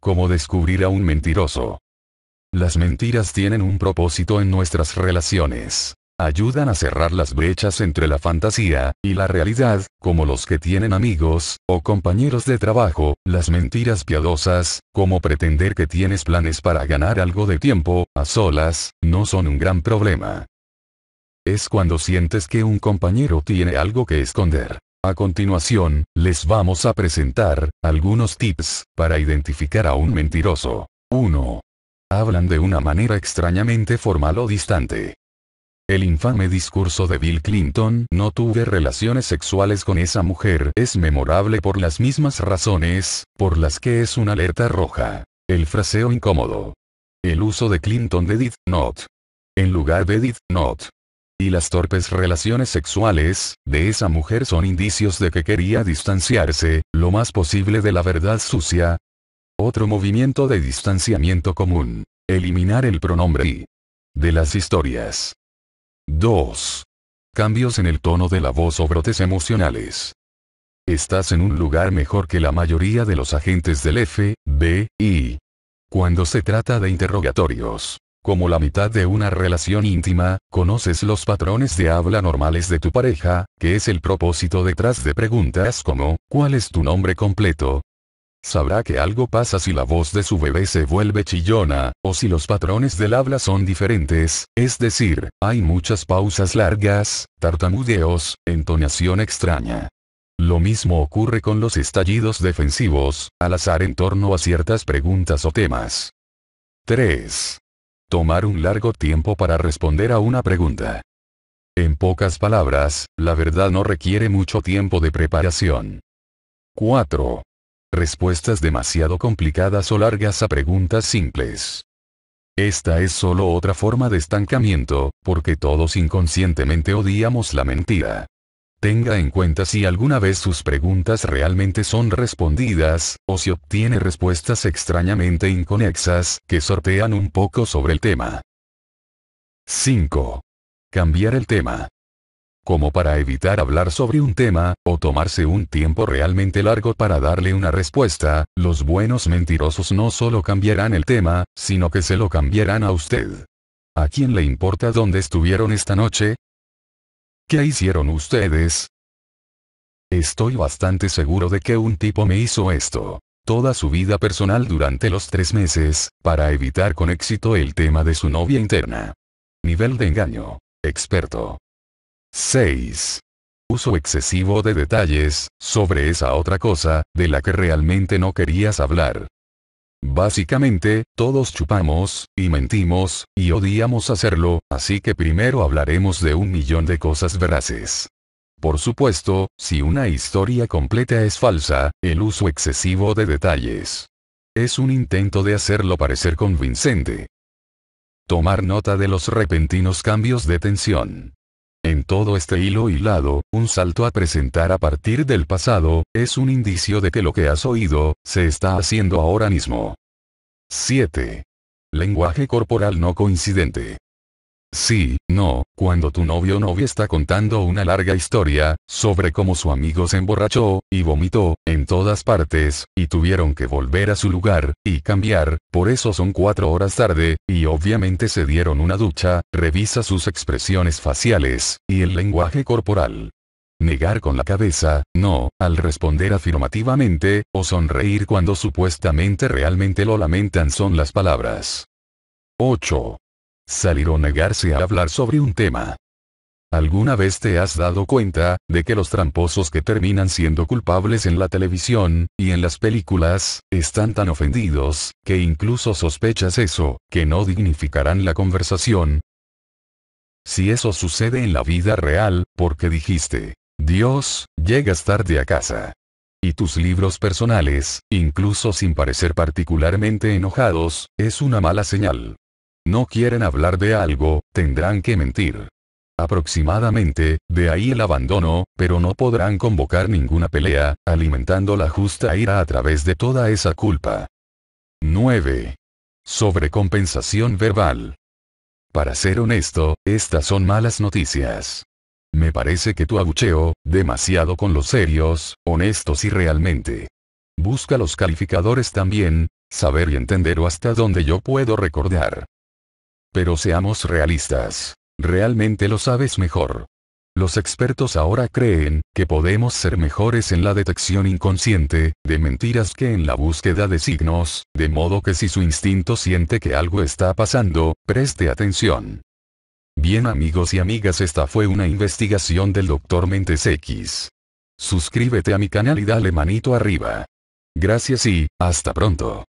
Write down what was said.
como descubrir a un mentiroso. Las mentiras tienen un propósito en nuestras relaciones. Ayudan a cerrar las brechas entre la fantasía y la realidad, como los que tienen amigos o compañeros de trabajo, las mentiras piadosas, como pretender que tienes planes para ganar algo de tiempo, a solas, no son un gran problema. Es cuando sientes que un compañero tiene algo que esconder. A continuación, les vamos a presentar algunos tips para identificar a un mentiroso. 1. Hablan de una manera extrañamente formal o distante. El infame discurso de Bill Clinton, no tuve relaciones sexuales con esa mujer, es memorable por las mismas razones, por las que es una alerta roja. El fraseo incómodo. El uso de Clinton de did not. En lugar de did not y las torpes relaciones sexuales, de esa mujer son indicios de que quería distanciarse, lo más posible de la verdad sucia. Otro movimiento de distanciamiento común. Eliminar el pronombre y. De las historias. 2. Cambios en el tono de la voz o brotes emocionales. Estás en un lugar mejor que la mayoría de los agentes del F, B, I. Cuando se trata de interrogatorios, como la mitad de una relación íntima, conoces los patrones de habla normales de tu pareja, que es el propósito detrás de preguntas como, ¿cuál es tu nombre completo? Sabrá que algo pasa si la voz de su bebé se vuelve chillona, o si los patrones del habla son diferentes, es decir, hay muchas pausas largas, tartamudeos, entonación extraña. Lo mismo ocurre con los estallidos defensivos, al azar en torno a ciertas preguntas o temas. 3. Tomar un largo tiempo para responder a una pregunta. En pocas palabras, la verdad no requiere mucho tiempo de preparación. 4. Respuestas demasiado complicadas o largas a preguntas simples. Esta es solo otra forma de estancamiento, porque todos inconscientemente odiamos la mentira. Tenga en cuenta si alguna vez sus preguntas realmente son respondidas, o si obtiene respuestas extrañamente inconexas, que sortean un poco sobre el tema. 5. Cambiar el tema. Como para evitar hablar sobre un tema, o tomarse un tiempo realmente largo para darle una respuesta, los buenos mentirosos no solo cambiarán el tema, sino que se lo cambiarán a usted. ¿A quién le importa dónde estuvieron esta noche? ¿Qué hicieron ustedes? Estoy bastante seguro de que un tipo me hizo esto. Toda su vida personal durante los tres meses, para evitar con éxito el tema de su novia interna. Nivel de engaño. Experto. 6. Uso excesivo de detalles, sobre esa otra cosa, de la que realmente no querías hablar. Básicamente, todos chupamos, y mentimos, y odiamos hacerlo, así que primero hablaremos de un millón de cosas veraces. Por supuesto, si una historia completa es falsa, el uso excesivo de detalles. Es un intento de hacerlo parecer convincente. Tomar nota de los repentinos cambios de tensión. En todo este hilo hilado, un salto a presentar a partir del pasado, es un indicio de que lo que has oído, se está haciendo ahora mismo. 7. Lenguaje corporal no coincidente. Sí, no, cuando tu novio o novia está contando una larga historia, sobre cómo su amigo se emborrachó, y vomitó, en todas partes, y tuvieron que volver a su lugar, y cambiar, por eso son cuatro horas tarde, y obviamente se dieron una ducha, revisa sus expresiones faciales, y el lenguaje corporal. Negar con la cabeza, no, al responder afirmativamente, o sonreír cuando supuestamente realmente lo lamentan son las palabras. 8. Salir o negarse a hablar sobre un tema. ¿Alguna vez te has dado cuenta, de que los tramposos que terminan siendo culpables en la televisión, y en las películas, están tan ofendidos, que incluso sospechas eso, que no dignificarán la conversación? Si eso sucede en la vida real, porque dijiste, Dios, llegas tarde a casa. Y tus libros personales, incluso sin parecer particularmente enojados, es una mala señal no quieren hablar de algo, tendrán que mentir. Aproximadamente, de ahí el abandono, pero no podrán convocar ninguna pelea, alimentando la justa ira a través de toda esa culpa. 9. Sobrecompensación verbal. Para ser honesto, estas son malas noticias. Me parece que tu abucheo, demasiado con los serios, honestos y realmente. Busca los calificadores también, saber y entender o hasta donde yo puedo recordar. Pero seamos realistas. Realmente lo sabes mejor. Los expertos ahora creen que podemos ser mejores en la detección inconsciente de mentiras que en la búsqueda de signos, de modo que si su instinto siente que algo está pasando, preste atención. Bien amigos y amigas esta fue una investigación del Dr. Mentes X. Suscríbete a mi canal y dale manito arriba. Gracias y, hasta pronto.